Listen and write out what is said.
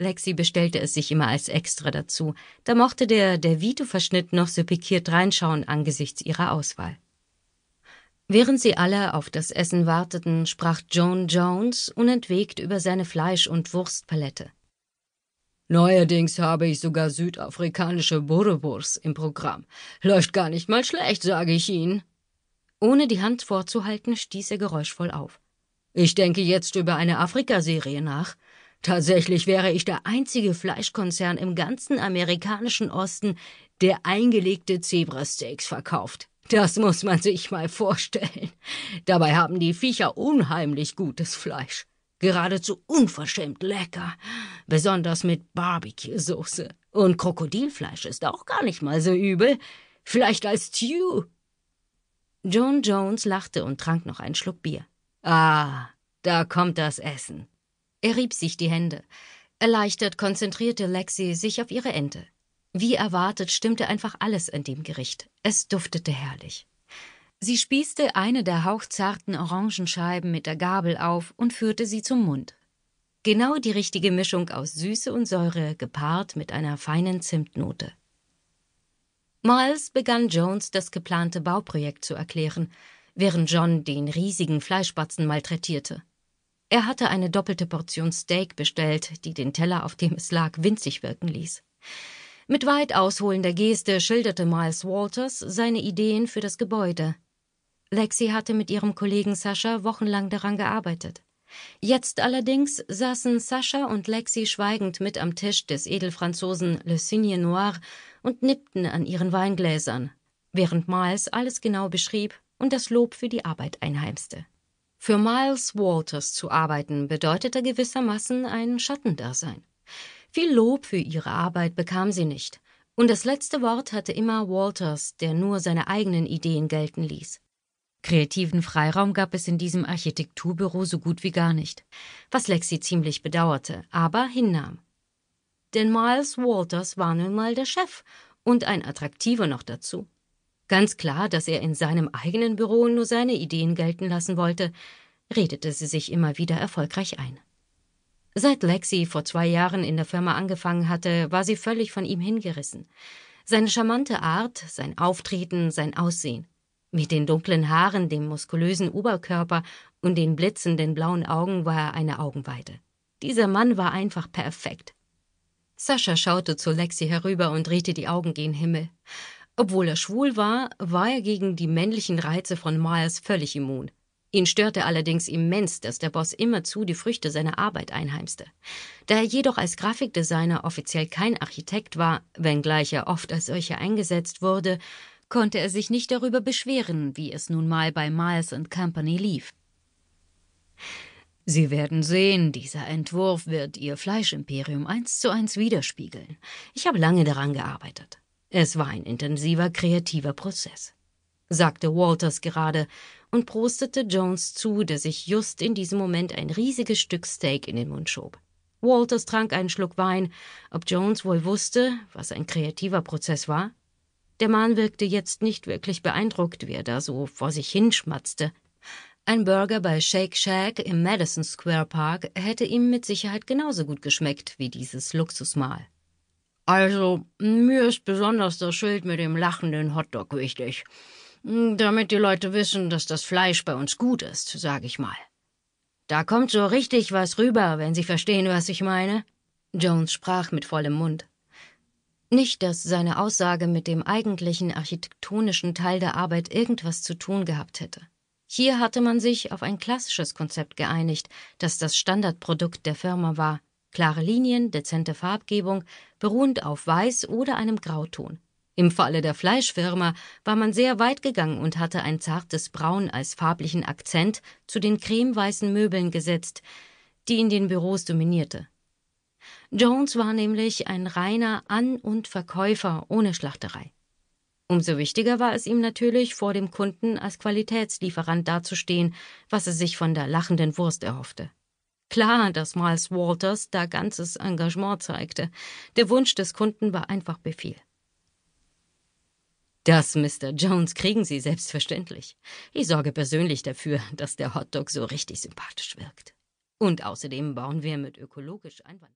Lexi bestellte es sich immer als Extra dazu. Da mochte der der Vito-Verschnitt noch so pikiert reinschauen angesichts ihrer Auswahl. Während sie alle auf das Essen warteten, sprach Joan Jones unentwegt über seine Fleisch- und Wurstpalette. Neuerdings habe ich sogar südafrikanische Boreburs im Programm. Läuft gar nicht mal schlecht, sage ich Ihnen. Ohne die Hand vorzuhalten, stieß er geräuschvoll auf. Ich denke jetzt über eine Afrikaserie nach. Tatsächlich wäre ich der einzige Fleischkonzern im ganzen amerikanischen Osten, der eingelegte Zebrasteaks verkauft. Das muss man sich mal vorstellen. Dabei haben die Viecher unheimlich gutes Fleisch. Geradezu unverschämt lecker. Besonders mit Barbecue-Soße. Und Krokodilfleisch ist auch gar nicht mal so übel. Vielleicht als Stew. John Jones lachte und trank noch einen Schluck Bier. Ah, da kommt das Essen. Er rieb sich die Hände. Erleichtert konzentrierte Lexi sich auf ihre Ente. Wie erwartet stimmte einfach alles an dem Gericht. Es duftete herrlich. Sie spießte eine der hauchzarten Orangenscheiben mit der Gabel auf und führte sie zum Mund. Genau die richtige Mischung aus Süße und Säure gepaart mit einer feinen Zimtnote. Miles begann Jones das geplante Bauprojekt zu erklären, während John den riesigen Fleischbatzen malträtierte. Er hatte eine doppelte Portion Steak bestellt, die den Teller, auf dem es lag, winzig wirken ließ. Mit weit ausholender Geste schilderte Miles Walters seine Ideen für das Gebäude. Lexi hatte mit ihrem Kollegen Sascha wochenlang daran gearbeitet. Jetzt allerdings saßen Sascha und Lexi schweigend mit am Tisch des Edelfranzosen Le Cygne Noir und nippten an ihren Weingläsern, während Miles alles genau beschrieb und das Lob für die Arbeit einheimste. Für Miles Walters zu arbeiten bedeutete gewissermaßen ein Schattendasein. Viel Lob für ihre Arbeit bekam sie nicht. Und das letzte Wort hatte immer Walters, der nur seine eigenen Ideen gelten ließ. Kreativen Freiraum gab es in diesem Architekturbüro so gut wie gar nicht, was Lexi ziemlich bedauerte, aber hinnahm. Denn Miles Walters war nun mal der Chef und ein attraktiver noch dazu. Ganz klar, dass er in seinem eigenen Büro nur seine Ideen gelten lassen wollte, redete sie sich immer wieder erfolgreich ein. Seit Lexi vor zwei Jahren in der Firma angefangen hatte, war sie völlig von ihm hingerissen. Seine charmante Art, sein Auftreten, sein Aussehen. Mit den dunklen Haaren, dem muskulösen Oberkörper und den blitzenden blauen Augen war er eine Augenweide. Dieser Mann war einfach perfekt. Sascha schaute zu Lexi herüber und drehte die Augen gen Himmel. Obwohl er schwul war, war er gegen die männlichen Reize von Myers völlig immun. Ihn störte allerdings immens, dass der Boss immerzu die Früchte seiner Arbeit einheimste. Da er jedoch als Grafikdesigner offiziell kein Architekt war, wenngleich er oft als solcher eingesetzt wurde, konnte er sich nicht darüber beschweren, wie es nun mal bei Miles Company lief. Sie werden sehen, dieser Entwurf wird Ihr Fleischimperium eins zu eins widerspiegeln. Ich habe lange daran gearbeitet. Es war ein intensiver kreativer Prozess, sagte Walters gerade und prostete Jones zu, der sich just in diesem Moment ein riesiges Stück Steak in den Mund schob. Walters trank einen Schluck Wein, ob Jones wohl wusste, was ein kreativer Prozess war. Der Mann wirkte jetzt nicht wirklich beeindruckt, wie er da so vor sich hinschmatzte. Ein Burger bei Shake Shack im Madison Square Park hätte ihm mit Sicherheit genauso gut geschmeckt wie dieses Luxusmahl. Also, mir ist besonders das Schild mit dem lachenden Hotdog wichtig. Hm, damit die Leute wissen, dass das Fleisch bei uns gut ist, sag ich mal. Da kommt so richtig was rüber, wenn Sie verstehen, was ich meine. Jones sprach mit vollem Mund. Nicht, dass seine Aussage mit dem eigentlichen architektonischen Teil der Arbeit irgendwas zu tun gehabt hätte. Hier hatte man sich auf ein klassisches Konzept geeinigt, das das Standardprodukt der Firma war, Klare Linien, dezente Farbgebung, beruhend auf Weiß oder einem Grauton. Im Falle der Fleischwürmer war man sehr weit gegangen und hatte ein zartes Braun als farblichen Akzent zu den cremeweißen Möbeln gesetzt, die in den Büros dominierte. Jones war nämlich ein reiner An- und Verkäufer ohne Schlachterei. Umso wichtiger war es ihm natürlich, vor dem Kunden als Qualitätslieferant dazustehen, was er sich von der lachenden Wurst erhoffte. Klar, dass Miles Walters da ganzes Engagement zeigte. Der Wunsch des Kunden war einfach Befehl. Das, Mr. Jones, kriegen Sie selbstverständlich. Ich sorge persönlich dafür, dass der Hotdog so richtig sympathisch wirkt. Und außerdem bauen wir mit ökologisch Einwand.